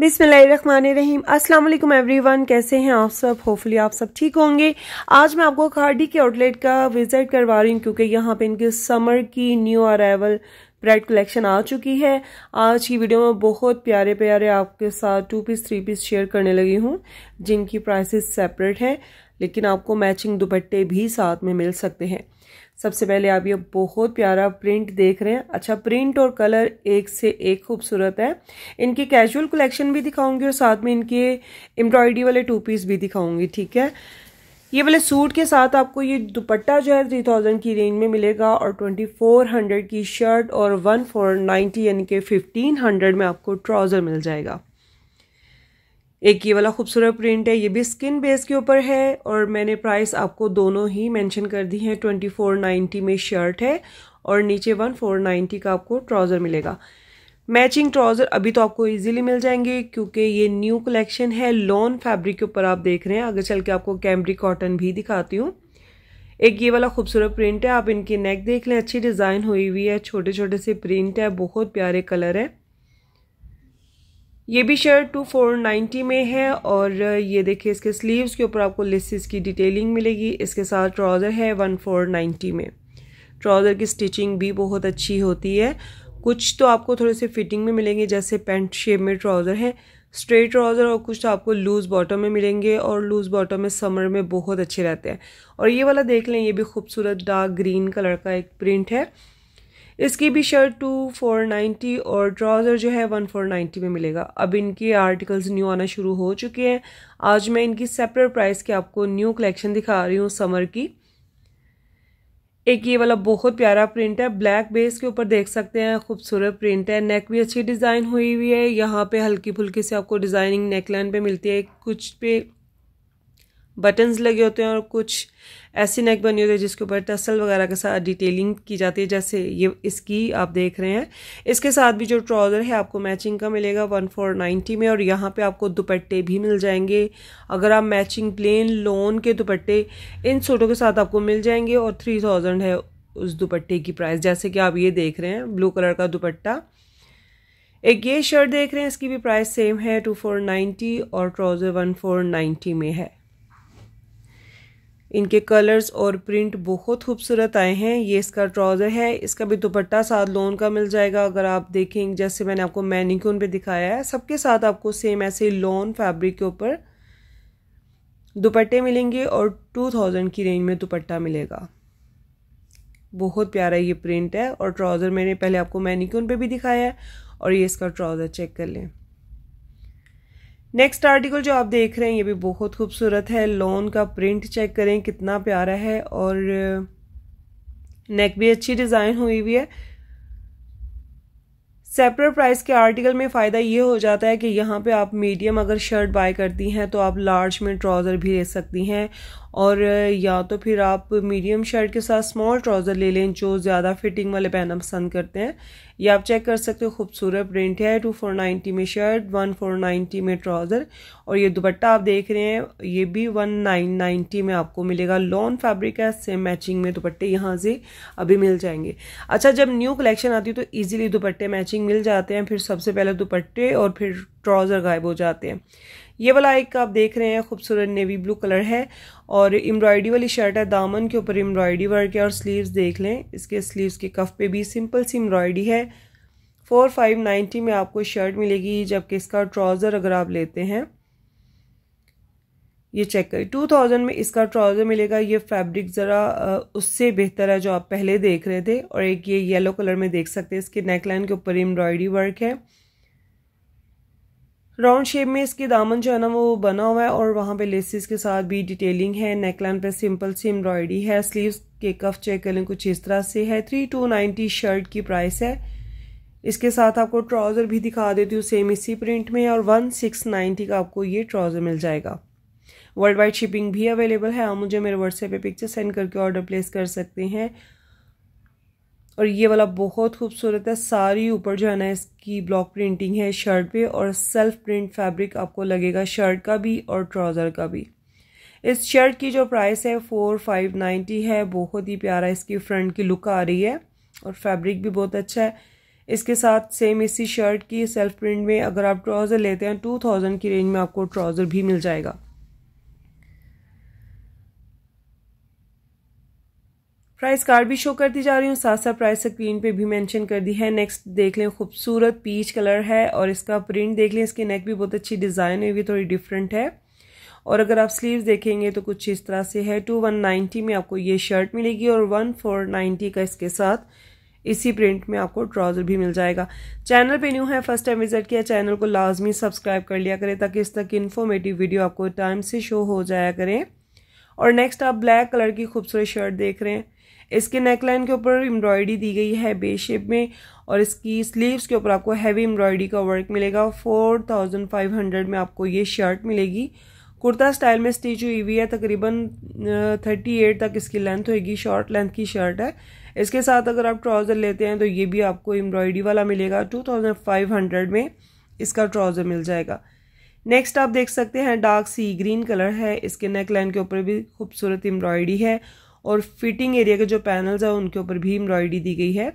बिसमीम अस्सलाम वन कैसे हैं आप सब होपफुली आप सब ठीक होंगे आज मैं आपको खार्डी के आउटलेट का विज़िट करवा रही हूँ क्योंकि यहाँ पे इनके समर की न्यू अराइवल ब्रेड कलेक्शन आ चुकी है आज की वीडियो में बहुत प्यारे प्यारे आपके साथ two piece three piece share करने लगी हूँ जिनकी प्राइसेस सेपरेट है लेकिन आपको मैचिंग दुपट्टे भी साथ में मिल सकते हैं सबसे पहले आप ये बहुत प्यारा प्रिंट देख रहे हैं अच्छा प्रिंट और कलर एक से एक खूबसूरत है इनके कैजुअल कलेक्शन भी दिखाऊंगी और साथ में इनके एम्ब्रॉयडरी वाले टू पीस भी दिखाऊंगी ठीक है ये वाले सूट के साथ आपको ये दुपट्टा जो है थ्री थाउजेंड की रेंज में मिलेगा और ट्वेंटी फोर हंड्रेड की शर्ट और वन फोर नाइन्टी यानी कि फिफ्टीन हंड्रेड में आपको ट्राउज़र मिल जाएगा एक ये वाला खूबसूरत प्रिंट है ये भी स्किन बेस के ऊपर है और मैंने प्राइस आपको दोनों ही मेंशन कर दी है ट्वेंटी फोर नाइन्टी में शर्ट है और नीचे वन फोर नाइन्टी का आपको ट्राउज़र मिलेगा मैचिंग ट्राउज़र अभी तो आपको इजीली मिल जाएंगे क्योंकि ये न्यू कलेक्शन है लॉन फैब्रिक के ऊपर आप देख रहे हैं आगे चल के आपको कैमरी कॉटन भी दिखाती हूँ एक ये वाला खूबसूरत प्रिंट है आप इनकी नेक देख लें अच्छी डिज़ाइन हुई हुई है छोटे छोटे से प्रिंट है बहुत प्यारे कलर है ये भी शर्ट टू फोर नाइन्टी में है और ये देखिए इसके स्लीव्स के ऊपर आपको लेसिस की डिटेलिंग मिलेगी इसके साथ ट्राउज़र है वन फोर नाइन्टी में ट्राउज़र की स्टिचिंग भी बहुत अच्छी होती है कुछ तो आपको थोड़े से फिटिंग में मिलेंगे जैसे पेंट शेप में ट्राउज़र है स्ट्रेट ट्राउज़र और कुछ तो आपको लूज़ बॉटम में मिलेंगे और लूज़ बॉटम में समर में बहुत अच्छे रहते हैं और ये वाला देख लें ये भी खूबसूरत डार्क ग्रीन कलर का एक प्रिंट है इसकी भी शर्ट टू फोर नाइन्टी और ट्राउज़र जो है वन फोर नाइन्टी में मिलेगा अब इनके आर्टिकल्स न्यू आना शुरू हो चुके हैं आज मैं इनकी सेपरेट प्राइस की आपको न्यू कलेक्शन दिखा रही हूँ समर की एक ये वाला बहुत प्यारा प्रिंट है ब्लैक बेस के ऊपर देख सकते हैं खूबसूरत प्रिंट है नेक भी अच्छी डिज़ाइन हुई हुई है यहाँ पे हल्की फुल्की से आपको डिज़ाइनिंग नेकलाइन पे मिलती है कुछ पे बटन्स लगे होते हैं और कुछ ऐसी नेक बनी होती है जिसके ऊपर टसल वगैरह के साथ डिटेलिंग की जाती है जैसे ये इसकी आप देख रहे हैं इसके साथ भी जो ट्राउज़र है आपको मैचिंग का मिलेगा वन फोर नाइन्टी में और यहाँ पे आपको दुपट्टे भी मिल जाएंगे अगर आप मैचिंग प्लेन लोन के दुपट्टे इन सूटों के साथ आपको मिल जाएंगे और थ्री थाउजेंड है उस दुपट्टे की प्राइस जैसे कि आप ये देख रहे हैं ब्लू कलर का दुपट्टा एक ये शर्ट देख रहे हैं इसकी भी प्राइस सेम है टू फोर नाइन्टी और ट्राउज़र वन फोर नाइन्टी में है इनके कलर्स और प्रिंट बहुत खूबसूरत आए हैं ये इसका ट्राउज़र है इसका भी दुपट्टा साथ लोन का मिल जाएगा अगर आप देखें जैसे मैंने आपको मैनिक्यून पे दिखाया है सबके साथ आपको सेम ऐसे लोन फैब्रिक के ऊपर दुपट्टे मिलेंगे और टू थाउजेंड की रेंज में दुपट्टा मिलेगा बहुत प्यारा ये प्रिंट है और ट्राउज़र मैंने पहले आपको मैनिक्यून पर भी दिखाया है और ये इसका ट्राउज़र चेक कर लें नेक्स्ट आर्टिकल जो आप देख रहे हैं ये भी बहुत खूबसूरत है लॉन का प्रिंट चेक करें कितना प्यारा है और नेक uh, भी अच्छी डिज़ाइन हुई हुई है सेपरेट प्राइस के आर्टिकल में फ़ायदा ये हो जाता है कि यहाँ पे आप मीडियम अगर शर्ट बाय करती हैं तो आप लार्ज में ट्राउज़र भी ले सकती हैं और या तो फिर आप मीडियम शर्ट के साथ स्मॉल ट्राउज़र ले लें जो ज़्यादा फिटिंग वाले पहनना पसंद करते हैं या आप चेक कर सकते हो खूबसूरत प्रिंट है टू फोर नाइन्टी में शर्ट वन फोर नाइन्टी में ट्राउज़र और ये दुपट्टा आप देख रहे हैं ये भी वन नाइन नाइन्टी में आपको मिलेगा लॉन फैब्रिक है सेम मैचिंग में दुपट्टे यहाँ से अभी मिल जाएंगे अच्छा जब न्यू कलेक्शन आती है तो ईजिली दुपट्टे मैचिंग मिल जाते हैं फिर सबसे पहले दुपट्टे और फिर ट्राउज़र गायब हो जाते हैं ये वाला एक आप देख रहे हैं खूबसूरत नेवी ब्लू कलर है और एम्ब्रॉयडरी वाली शर्ट है दामन के ऊपर एम्ब्रॉयडरी वर्क है और स्लीव्स देख लें इसके स्लीव्स के कफ पे भी सिंपल सी एम्ब्रॉयडरी है फोर फाइव नाइन्टी में आपको शर्ट मिलेगी जबकि इसका ट्राउज़र अगर आप लेते हैं ये चेक करें टू थाउजेंड में इसका ट्राउज़र मिलेगा ये फैब्रिक ज़रा उससे बेहतर है जो आप पहले देख रहे थे और एक ये येलो कलर में देख सकते हैं इसके नेकलाइन के ऊपर एम्ब्रॉयडरी वर्क है राउंड शेप में इसके दामन जो है ना वो बना हुआ है और वहाँ पे लेसिस के साथ भी डिटेलिंग है नेकलाइन पे सिंपल सी एम्ब्रॉयडरी है स्लीव्स के कफ चेक करें कुछ इस तरह से है थ्री टू नाइनटी शर्ट की प्राइस है इसके साथ आपको ट्राउज़र भी दिखा देती हूँ सेम इसी प्रिंट में और वन सिक्स नाइन्टी का आपको ये ट्राउज़र मिल जाएगा वर्ल्ड वाइड शिपिंग भी अवेलेबल है आप मुझे मेरे व्हाट्सएप पे पिक्चर सेंड करके ऑर्डर प्लेस कर सकते हैं और ये वाला बहुत खूबसूरत है सारी ऊपर जो है ना इसकी ब्लॉक प्रिंटिंग है शर्ट पे और सेल्फ प्रिंट फैब्रिक आपको लगेगा शर्ट का भी और ट्राउज़र का भी इस शर्ट की जो प्राइस है फोर फाइव नाइन्टी है बहुत ही प्यारा इसकी फ्रंट की लुक आ रही है और फैब्रिक भी बहुत अच्छा है इसके साथ सेम इसी शर्ट की सेल्फ प्रिंट में अगर आप ट्राउज़र लेते हैं टू थाउजेंड की रेंज में आपको ट्राउज़र भी मिल जाएगा प्राइस कार्ड भी शो कर दी जा रही हूँ साथ साथ प्राइस स्क्रीन पे भी मेंशन कर दी है नेक्स्ट देख लें खूबसूरत पीच कलर है और इसका प्रिंट देख लें इसकी नेक भी बहुत अच्छी डिज़ाइन है भी थोड़ी डिफरेंट है और अगर आप स्लीव्स देखेंगे तो कुछ इस तरह से है टू वन नाइन्टी में आपको ये शर्ट मिलेगी और वन फोर नाइन्टी का इसके साथ इसी प्रिंट में आपको ट्राउज़र भी मिल जाएगा चैनल पे न्यू है फर्स्ट टाइम विजिट किया चैनल को लाजमी सब्सक्राइब कर लिया करें ताकि इस तक इन्फॉर्मेटिव वीडियो आपको टाइम से शो हो जाया करें और नेक्स्ट आप ब्लैक कलर की खूबसूरत शर्ट देख रहे हैं इसके नेकलाइन के ऊपर एम्ब्रॉयडरी दी गई है बे शेप में और इसकी स्लीव्स के ऊपर आपको हैवी एम्ब्रॉयडरी का वर्क मिलेगा फोर थाउजेंड फाइव हंड्रेड में आपको ये शर्ट मिलेगी कुर्ता स्टाइल में स्टिच हुई हुई है तकरीबन थर्टी एट तक इसकी लेंथ होगी शॉर्ट लेंथ की शर्ट है इसके साथ अगर आप ट्राउज़र लेते हैं तो ये भी आपको एम्ब्रॉयडरी वाला मिलेगा टू थाउजेंड फाइव हंड्रेड में इसका ट्राउज़र मिल जाएगा नेक्स्ट आप देख सकते हैं डार्क सी ग्रीन कलर है इसके नेक लाइन के ऊपर भी खूबसूरत एम्ब्रॉयडरी है और फिटिंग एरिया के जो पैनल्स हैं उनके ऊपर भी एम्ब्रॉयडरी दी गई है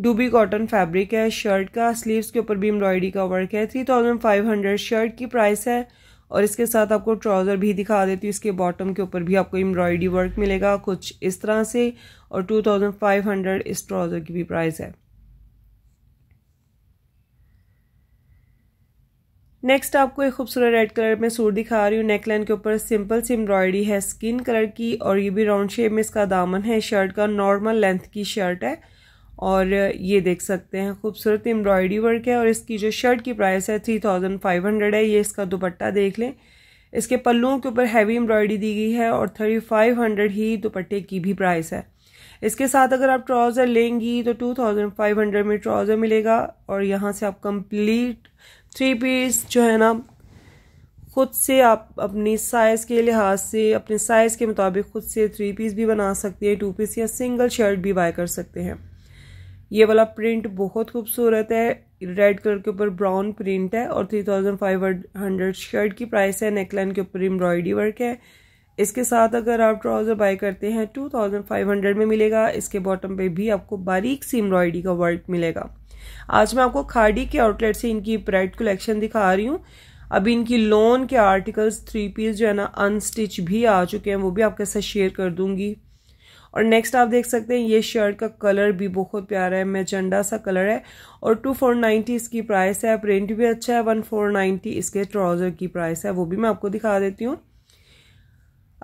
डूबी कॉटन फैब्रिक है शर्ट का स्लीव्स के ऊपर भी एम्ब्रॉयडरी का वर्क है three thousand five hundred shirt की प्राइस है और इसके साथ आपको ट्राउज़र भी दिखा देती हूँ इसके बॉटम के ऊपर भी आपको एम्ब्रॉयडरी वर्क मिलेगा कुछ इस तरह से और टू थाउजेंड फाइव हंड्रेड इस ट्राउज़र की भी प्राइस है नेक्स्ट आपको एक खूबसूरत रेड कलर में सूट दिखा रही हूँ नेकलाइन के ऊपर सिंपल सी एम्ब्रॉयडरी है स्किन कलर की और ये भी राउंड शेप में इसका दामन है शर्ट का नॉर्मल लेंथ की शर्ट है और ये देख सकते हैं खूबसूरत एम्ब्रॉयडरी वर्क है और इसकी जो शर्ट की प्राइस है थ्री थाउजेंड फाइव हंड्रेड है ये इसका दुपट्टा देख लें इसके पल्लुओं के ऊपर हैवी एम्ब्रॉयडरी दी गई है और थर्टी फाइव हंड्रेड ही दुपट्टे की भी प्राइस है इसके साथ अगर आप ट्राउज़र लेंगी तो टू थाउजेंड फाइव हंड्रेड में ट्राउज़र मिलेगा और यहाँ से आप कंप्लीट थ्री पीस जो है ना खुद से आप अपनी साइज़ के लिहाज से अपने साइज़ के मुताबिक ख़ुद से थ्री पीस भी बना सकते हैं टू पीस या सिंगल शर्ट भी बाय कर सकते हैं ये वाला प्रिंट बहुत खूबसूरत है रेड कलर के ऊपर ब्राउन प्रिंट है और three thousand five hundred shirt की प्राइस है नेकलाइन के ऊपर एम्ब्रॉयडरी वर्क है इसके साथ अगर आप ट्राउज़र बाय करते हैं 2500 में मिलेगा इसके बॉटम पे भी आपको बारीक सी एम्ब्रॉयडरी का वर्क मिलेगा आज मैं आपको खाड़ी के आउटलेट से इनकी ब्राइट कलेक्शन दिखा रही हूँ अभी इनकी लोन के आर्टिकल्स थ्री पीस जो है ना अनस्टिच भी आ चुके हैं वो भी आपके साथ शेयर कर दूंगी और नेक्स्ट आप देख सकते हैं ये शर्ट का कलर भी बहुत प्यारा है मेजेंडा सा कलर है और टू फोर नाइन्टी इसकी प्राइस है प्रिंट भी अच्छा है वन फोर नाइन्टी इसके ट्राउज़र की प्राइस है वो भी मैं आपको दिखा देती हूँ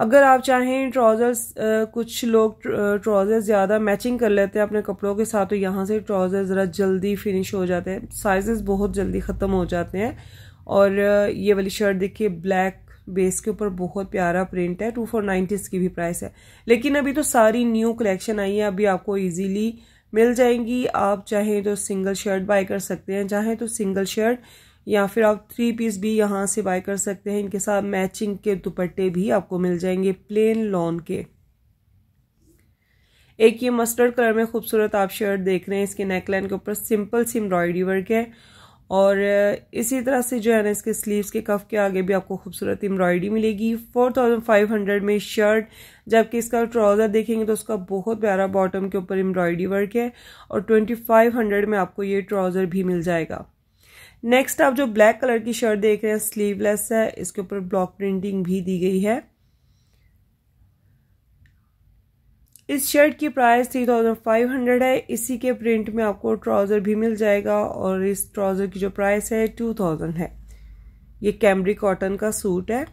अगर आप चाहें ट्राउज़र्स कुछ लोग ट्राउज़र ज़्यादा मैचिंग कर लेते हैं अपने कपड़ों के साथ तो यहाँ से ट्राउज़र ज़रा जल्दी फिनिश हो जाते हैं साइजेस बहुत जल्दी ख़त्म हो जाते हैं और ये वाली शर्ट देखिए ब्लैक बेस के ऊपर बहुत प्यारा प्रिंट है टू फोर नाइन्टीज़ की भी प्राइस है लेकिन अभी तो सारी न्यू कलेक्शन आई है अभी आपको ईजीली मिल जाएंगी आप चाहें तो सिंगल शर्ट बाय कर सकते हैं चाहें तो सिंगल शर्ट या फिर आप थ्री पीस भी यहाँ से बाय कर सकते हैं इनके साथ मैचिंग के दुपट्टे भी आपको मिल जाएंगे प्लेन लॉन के एक ये मस्टर्ड कलर में खूबसूरत आप शर्ट देख रहे हैं इसके नेकलाइन के ऊपर सिंपल सी एम्ब्रॉयडरी वर्क है और इसी तरह से जो है ना इसके स्लीव्स के कफ के आगे भी आपको खूबसूरत एम्ब्रॉयडरी मिलेगी फोर थाउजेंड फाइव हंड्रेड में शर्ट जबकि इसका ट्राउज़र देखेंगे तो उसका बहुत प्यारा बॉटम के ऊपर एम्ब्रॉयडरी वर्क है और ट्वेंटी फाइव हंड्रेड में आपको ये ट्राउज़र भी मिल जाएगा नेक्स्ट आप जो ब्लैक कलर की शर्ट देख रहे हैं स्लीवलेस है इसके ऊपर ब्लॉक प्रिंटिंग भी दी गई है इस शर्ट की price three thousand five hundred है इसी के प्रिंट में आपको ट्राउज़र भी मिल जाएगा और इस ट्राउज़र की जो प्राइस है टू थाउजेंड है ये कैमरी कॉटन का सूट है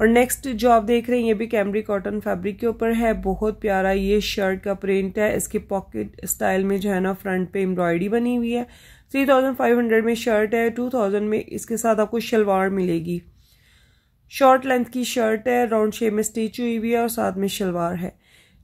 और नेक्स्ट जो आप देख रहे हैं ये भी कैमरी कॉटन फैब्रिक के ऊपर है बहुत प्यारा ये शर्ट का प्रिंट है इसके पॉकेट स्टाइल में जो है ना फ्रंट पे एम्ब्रॉयडरी बनी हुई है थ्री थाउजेंड फाइव हंड्रेड में शर्ट है टू थाउजेंड में इसके साथ आपको शलवार मिलेगी शॉर्ट लेंथ की शर्ट है राउंड शेप में स्टिच हुई हुई है और साथ में शलवार है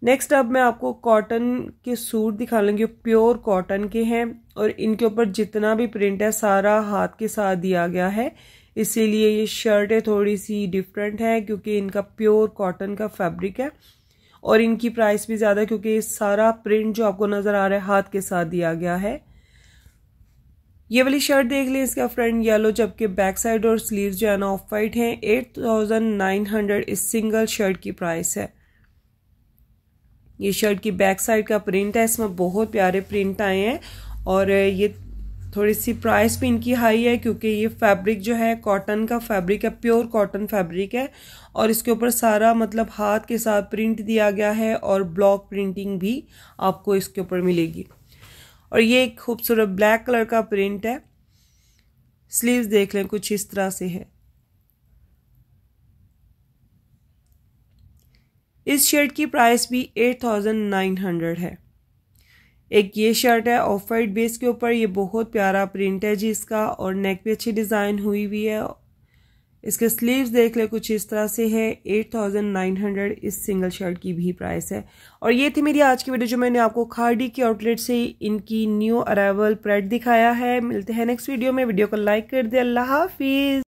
नेक्स्ट अब मैं आपको कॉटन के सूट दिखा लेंगे प्योर कॉटन के हैं और इनके ऊपर जितना भी प्रिंट है सारा हाथ के साथ दिया गया है इसीलिए ये शर्टें थोड़ी सी डिफरेंट हैं क्योंकि इनका प्योर कॉटन का फैब्रिक है और इनकी प्राइस भी ज़्यादा क्योंकि ये सारा प्रिंट जो आपको नज़र आ रहा है हाथ के साथ दिया गया है ये वाली शर्ट देख लें इसका फ्रंट येलो जबकि बैक साइड और स्लीव जो है ना ऑफ वाइट हैं एट थाउजेंड नाइन हंड्रेड इस सिंगल शर्ट की प्राइस है ये शर्ट की बैक साइड का प्रिंट है इसमें बहुत प्यारे प्रिंट आए हैं और ये थोड़ी सी प्राइस भी इनकी हाई है क्योंकि ये फैब्रिक जो है कॉटन का फैब्रिक है प्योर कॉटन फैब्रिक है और इसके ऊपर सारा मतलब हाथ के साथ प्रिंट दिया गया है और ब्लॉक प्रिंटिंग भी आपको इसके ऊपर मिलेगी और ये एक खूबसूरत ब्लैक कलर का प्रिंट है स्लीव्स देख लें कुछ इस तरह से है इस शर्ट की प्राइस भी एट थाउजेंड नाइन हंड्रेड है एक ये शर्ट है ऑफ वाइट बेस के ऊपर ये बहुत प्यारा प्रिंट है जी इसका और नेक पे अच्छी डिज़ाइन हुई हुई है इसके स्लीव्स देख ले कुछ इस तरह से है 8,900 इस सिंगल शर्ट की भी प्राइस है और ये थी मेरी आज की वीडियो जो मैंने आपको खाड़ी के आउटलेट से इनकी न्यू अराइवल प्रेड दिखाया है मिलते हैं नेक्स्ट वीडियो में वीडियो को लाइक कर दे अल्लाह हाफिज़